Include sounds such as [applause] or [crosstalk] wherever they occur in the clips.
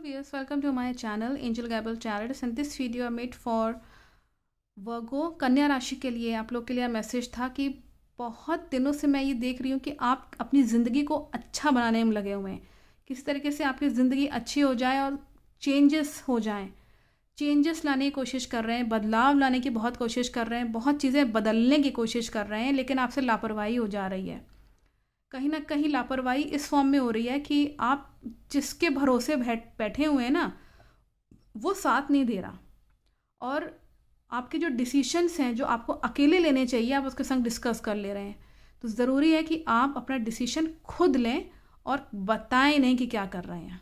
Hello viewers, welcome to my channel Angel Gable Charities and this video I made for वर्गो कन्या राशि के लिए आप लोग के लिए मैसेज था कि बहुत दिनों से मैं ये देख रही हूँ कि आप अपनी ज़िंदगी को अच्छा बनाने में लगे हुए हैं किस तरीके से आपकी ज़िंदगी अच्छी हो जाए और चेंजेस हो जाएं चेंजेस लाने की कोशिश कर रहे हैं बदलाव लाने की बहुत कोशिश कर रहे हैं बहुत चीज़ें बदलने की कोशिश कर रहे हैं लेकिन आपसे लापरवाही हो जा रही है कहीं ना कहीं लापरवाही इस फॉर्म में हो रही है कि आप जिसके भरोसे बैठे हुए हैं ना वो साथ नहीं दे रहा और आपके जो डिसीशंस हैं जो आपको अकेले लेने चाहिए आप उसके संग डिस्कस कर ले रहे हैं तो ज़रूरी है कि आप अपना डिसीशन खुद लें और बताएं नहीं कि क्या कर रहे हैं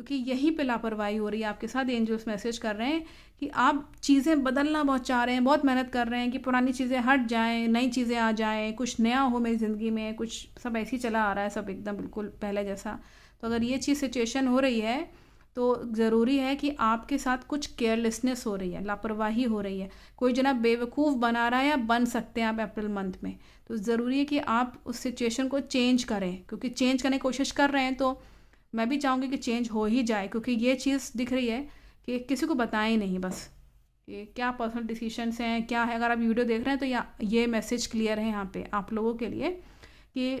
क्योंकि यहीं पे लापरवाही हो रही है आपके साथ एंजल्स मैसेज कर रहे हैं कि आप चीज़ें बदलना बहुत चाह रहे हैं बहुत मेहनत कर रहे हैं कि पुरानी चीज़ें हट जाएं नई चीज़ें आ जाएं कुछ नया हो मेरी ज़िंदगी में कुछ सब ऐसे ही चला आ रहा है सब एकदम बिल्कुल पहले जैसा तो अगर ये चीज़ सिचुएशन हो रही है तो ज़रूरी है कि आपके साथ कुछ केयरलेसनेस हो रही है लापरवाही हो रही है कोई जना बेवकूफ़ बना रहा है या बन सकते हैं आप अप्रैल मंथ में तो ज़रूरी है कि आप उस सिचुएशन को चेंज करें क्योंकि चेंज करने की कोशिश कर रहे हैं तो मैं भी चाहूँगी कि चेंज हो ही जाए क्योंकि ये चीज़ दिख रही है कि किसी को बताएं नहीं बस कि क्या पर्सनल डिसीशंस हैं क्या है अगर आप वीडियो देख रहे हैं तो या ये मैसेज क्लियर है यहाँ पे आप लोगों के लिए कि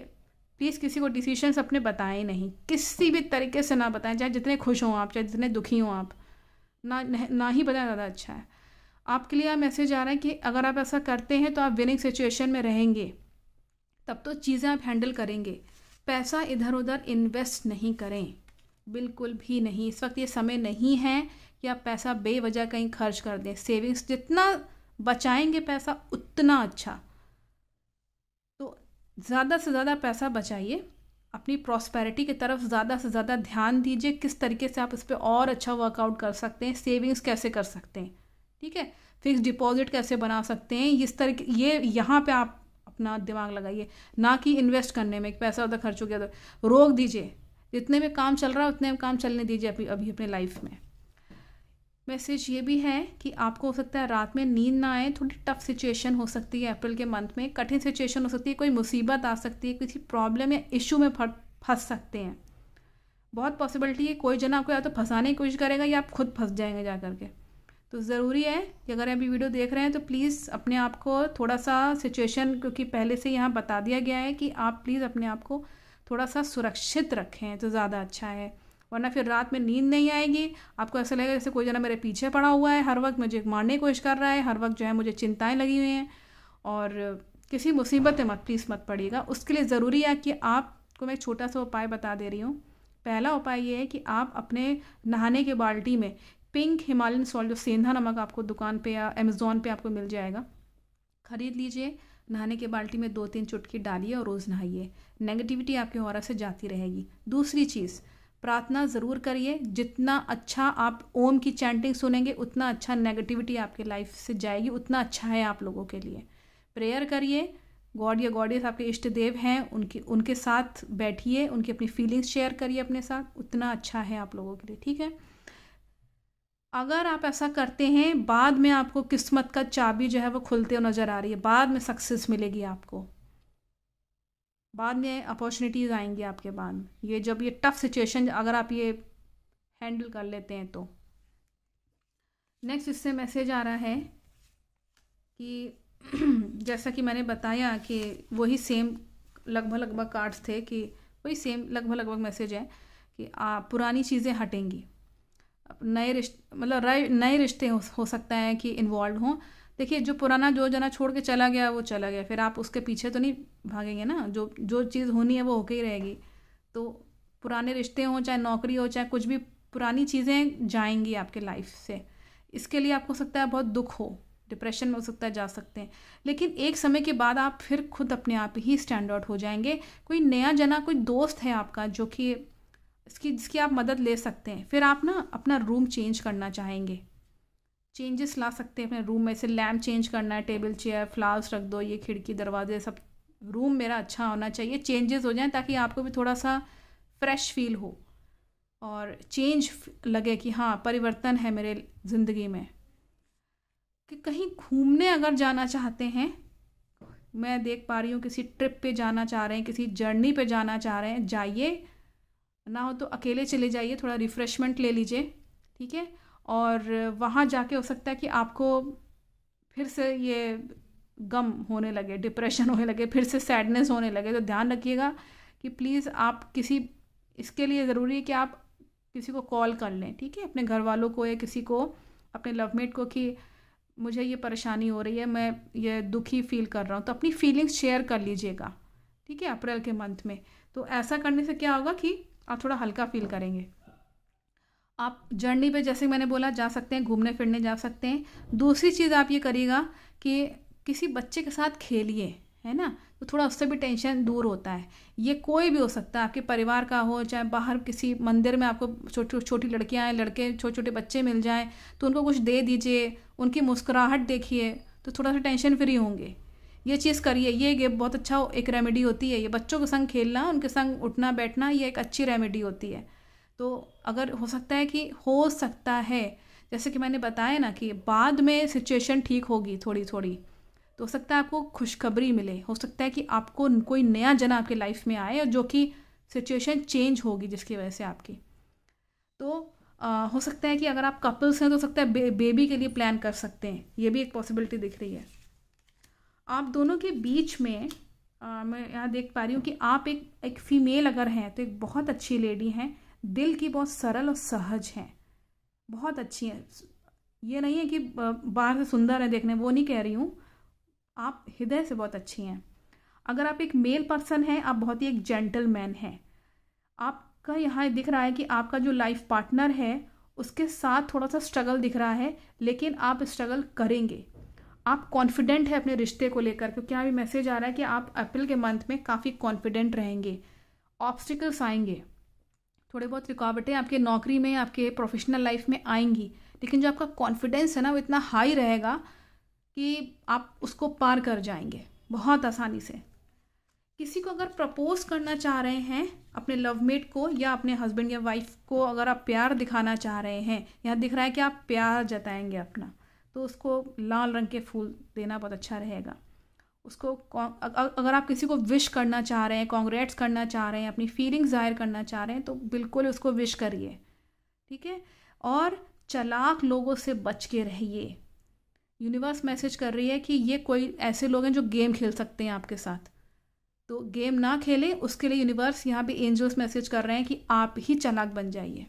प्लीज़ किसी को डिसीशंस अपने बताएं नहीं किसी भी तरीके से ना बताएं चाहे जितने खुश हों आप चाहे जितने दुखी हों आप ना ना ही बताएं ज़्यादा अच्छा है आपके लिए मैसेज आ रहा है कि अगर आप ऐसा करते हैं तो आप विनिंग सिचुएशन में रहेंगे तब तो चीज़ें आप हैंडल करेंगे पैसा इधर उधर इन्वेस्ट नहीं करें बिल्कुल भी नहीं इस वक्त ये समय नहीं है कि आप पैसा बेवजह कहीं खर्च कर दें सेविंग्स जितना बचाएंगे पैसा उतना अच्छा तो ज़्यादा से ज़्यादा पैसा बचाइए अपनी प्रॉस्पेरिटी की तरफ ज़्यादा से ज़्यादा ध्यान दीजिए किस तरीके से आप इस पर और अच्छा वर्कआउट कर सकते हैं सेविंग्स कैसे कर सकते हैं ठीक है फिक्स डिपॉजिट कैसे बना सकते हैं इस तरीके ये यहाँ पे आप अपना दिमाग लगाइए ना कि इन्वेस्ट करने में पैसा उधर खर्च हो गया उधर तो। रोक दीजिए जितने भी काम चल रहा है उतने काम चलने दीजिए अभी अभी अपने लाइफ में मैसेज ये भी है कि आपको हो सकता है रात में नींद ना आए थोड़ी टफ सिचुएशन हो सकती है अप्रैल के मंथ में कठिन सिचुएशन हो सकती है कोई मुसीबत आ सकती है किसी प्रॉब्लम या इशू में फंस सकते हैं बहुत पॉसिबिलिटी है कोई जना आपको या तो फंसाने की कोशिश करेगा या आप खुद फंस जाएंगे जा करके तो ज़रूरी है कि अगर अभी वीडियो देख रहे हैं तो प्लीज़ अपने आप को थोड़ा सा सिचुएशन क्योंकि पहले से यहाँ बता दिया गया है कि आप प्लीज़ अपने आप को थोड़ा सा सुरक्षित रखें तो ज़्यादा अच्छा है वरना फिर रात में नींद नहीं आएगी आपको ऐसा लगेगा जैसे कोई जना मेरे पीछे पड़ा हुआ है हर वक्त मुझे मारने की कोशिश कर रहा है हर वक्त जो है मुझे चिंताएं लगी हुई हैं और किसी मुसीबत में मत प्लीज़ मत पड़िएगा उसके लिए ज़रूरी है कि आपको मैं एक छोटा सा उपाय बता दे रही हूँ पहला उपाय ये है कि आप अपने नहाने के बाल्टी में पिंक हिमालयन सॉल्ट जो सेंधा नमक आपको दुकान पे या अमेज़ोन पे आपको मिल जाएगा ख़रीद लीजिए नहाने के बाल्टी में दो तीन चुटकी डालिए और रोज़ नहाइए नेगेटिविटी आपके और से जाती रहेगी दूसरी चीज़ प्रार्थना ज़रूर करिए जितना अच्छा आप ओम की चैंटिंग सुनेंगे उतना अच्छा नेगेटिविटी आपके लाइफ से जाएगी उतना अच्छा है आप लोगों के लिए प्रेयर करिए गॉड या गॉडेस आपके इष्ट देव हैं उनके उनके साथ बैठिए उनकी अपनी फीलिंग्स शेयर करिए अपने साथ उतना अच्छा है आप लोगों के लिए ठीक है अगर आप ऐसा करते हैं बाद में आपको किस्मत का चाबी जो है वो खुलते हुए नज़र आ रही है बाद में सक्सेस मिलेगी आपको बाद में अपॉर्चुनिटीज़ आएंगी आपके बाद ये जब ये टफ सिचुएशन अगर आप ये हैंडल कर लेते हैं तो नेक्स्ट इससे मैसेज आ रहा है कि [clears throat] जैसा कि मैंने बताया कि वही सेम लगभग लगभग कार्ड्स थे कि वही सेम लगभग लगभग मैसेज है कि आप पुरानी चीज़ें हटेंगी नए रिश्ते मतलब नए रिश्ते हो, हो सकता है कि इन्वॉल्व हों देखिए जो पुराना जो जना छोड़ के चला गया वो चला गया फिर आप उसके पीछे तो नहीं भागेंगे ना जो जो चीज़ होनी है वो होके ही रहेगी तो पुराने रिश्ते हों चाहे नौकरी हो चाहे कुछ भी पुरानी चीज़ें जाएंगी आपके लाइफ से इसके लिए आपको हो सकता है बहुत दुख हो डिप्रेशन में हो सकता है जा सकते हैं लेकिन एक समय के बाद आप फिर खुद अपने आप ही स्टैंड आउट हो जाएंगे कोई नया जना कोई दोस्त है आपका जो कि इसकी जिसकी आप मदद ले सकते हैं फिर आप ना अपना रूम चेंज करना चाहेंगे चेंजेस ला सकते हैं अपने रूम में से लैम्प चेंज करना है टेबल चेयर फ्लावर्स रख दो ये खिड़की दरवाजे सब रूम मेरा अच्छा होना चाहिए चेंजेस हो जाएं ताकि आपको भी थोड़ा सा फ्रेश फील हो और चेंज लगे कि हाँ परिवर्तन है मेरे ज़िंदगी में कि कहीं घूमने अगर जाना चाहते हैं मैं देख पा रही हूँ किसी ट्रिप पे जाना चाह रहे हैं किसी जर्नी पे जाना चाह रहे हैं जाइए ना हो तो अकेले चले जाइए थोड़ा रिफ़्रेशमेंट ले लीजिए ठीक है और वहाँ जाके हो सकता है कि आपको फिर से ये गम होने लगे डिप्रेशन होने लगे फिर से सैडनेस होने लगे तो ध्यान रखिएगा कि प्लीज़ आप किसी इसके लिए ज़रूरी है कि आप किसी को कॉल कर लें ठीक है अपने घर वालों को या किसी को अपने लवमेट को कि मुझे ये परेशानी हो रही है मैं ये दुखी फील कर रहा हूँ तो अपनी फीलिंग्स शेयर कर लीजिएगा ठीक है अप्रैल के मंथ में तो ऐसा करने से क्या होगा कि आप थोड़ा हल्का फील हाँ। करेंगे आप जर्नी पे जैसे मैंने बोला जा सकते हैं घूमने फिरने जा सकते हैं दूसरी चीज़ आप ये करिएगा कि किसी बच्चे के साथ खेलिए है ना तो थोड़ा उससे भी टेंशन दूर होता है ये कोई भी हो सकता है आपके परिवार का हो चाहे बाहर किसी मंदिर में आपको छोटी छोटी लड़कियाँ लड़के छोटे छोटे बच्चे मिल जाएं तो उनको कुछ दे दीजिए उनकी मुस्कुराहट देखिए तो थोड़ा सा टेंशन फ्री होंगे ये चीज़ करिए ये गेम बहुत अच्छा एक रेमेडी होती है ये बच्चों के संग खेलना उनके संग उठना बैठना ये एक अच्छी रेमेडी होती है तो अगर हो सकता है कि हो सकता है जैसे कि मैंने बताया ना कि बाद में सिचुएशन ठीक होगी थोड़ी थोड़ी तो हो सकता है आपको खुशखबरी मिले हो सकता है कि आपको कोई नया जन आपके लाइफ में आए जो कि सिचुएशन चेंज होगी जिसकी वजह से आपकी तो आ, हो सकता है कि अगर आप कपल्स हैं तो हो सकता है बे, बेबी के लिए प्लान कर सकते हैं ये भी एक पॉसिबिलिटी दिख रही है आप दोनों के बीच में आ, मैं यहाँ देख पा रही हूँ कि आप एक एक फीमेल अगर हैं तो एक बहुत अच्छी लेडी हैं दिल की बहुत सरल और सहज हैं बहुत अच्छी हैं ये नहीं है कि बाहर से सुंदर है देखने वो नहीं कह रही हूँ आप हृदय से बहुत अच्छी हैं अगर आप एक मेल पर्सन हैं आप बहुत ही एक जेंटलमैन हैं आपका यहाँ दिख रहा है कि आपका जो लाइफ पार्टनर है उसके साथ थोड़ा सा स्ट्रगल दिख रहा है लेकिन आप स्ट्रगल करेंगे आप कॉन्फिडेंट है अपने रिश्ते को लेकर क्योंकि यहाँ भी मैसेज आ रहा है कि आप अप्रैल के मंथ में काफ़ी कॉन्फिडेंट रहेंगे ऑब्स्टिकल्स आएंगे थोड़े बहुत रुकावटें आपके नौकरी में आपके प्रोफेशनल लाइफ में आएंगी लेकिन जो आपका कॉन्फिडेंस है ना वो इतना हाई रहेगा कि आप उसको पार कर जाएंगे बहुत आसानी से किसी को अगर प्रपोज करना चाह रहे हैं अपने लव मेट को या अपने हस्बैंड या वाइफ को अगर आप प्यार दिखाना चाह रहे हैं यहाँ दिख रहा है कि आप प्यार जताएंगे अपना तो उसको लाल रंग के फूल देना बहुत अच्छा रहेगा उसको अगर आप किसी को विश करना चाह रहे हैं कॉन्ग्रेट्स करना चाह रहे हैं अपनी फीलिंग्स जाहिर करना चाह रहे हैं तो बिल्कुल उसको विश करिए ठीक है और चलाक लोगों से बच के रहिए यूनिवर्स मैसेज कर रही है कि ये कोई ऐसे लोग हैं जो गेम खेल सकते हैं आपके साथ तो गेम ना खेलें उसके लिए यूनिवर्स यहाँ पर एंजल्स मैसेज कर रहे हैं कि आप ही चलाक बन जाइए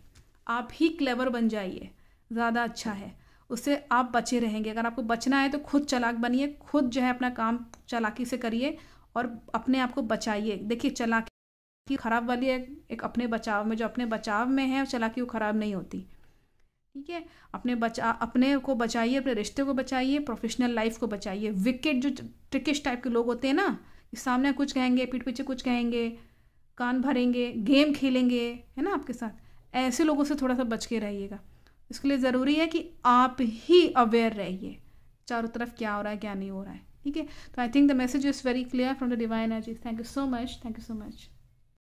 आप ही क्लेवर बन जाइए ज़्यादा अच्छा है उससे आप बचे रहेंगे अगर आपको बचना है तो खुद चलाक बनिए खुद जो है अपना काम चलाकी से करिए और अपने आप को बचाइए देखिए चलाकी खराब वाली है एक अपने बचाव में जो अपने बचाव में है चलाकी वो खराब नहीं होती ठीक है अपने बचा अपने को बचाइए अपने रिश्ते को बचाइए प्रोफेशनल लाइफ को बचाइए विकेट जो ट्रिकिश टाइप के लोग होते हैं ना कि सामने कुछ कहेंगे पीठ पीछे कुछ कहेंगे कान भरेंगे गेम खेलेंगे है ना आपके साथ ऐसे लोगों से थोड़ा सा बच के रहिएगा इसके लिए ज़रूरी है कि आप ही अवेयर रहिए चारों तरफ क्या हो रहा है क्या नहीं हो रहा है ठीक है तो I think the message is very clear from the divine energy thank you so much thank you so much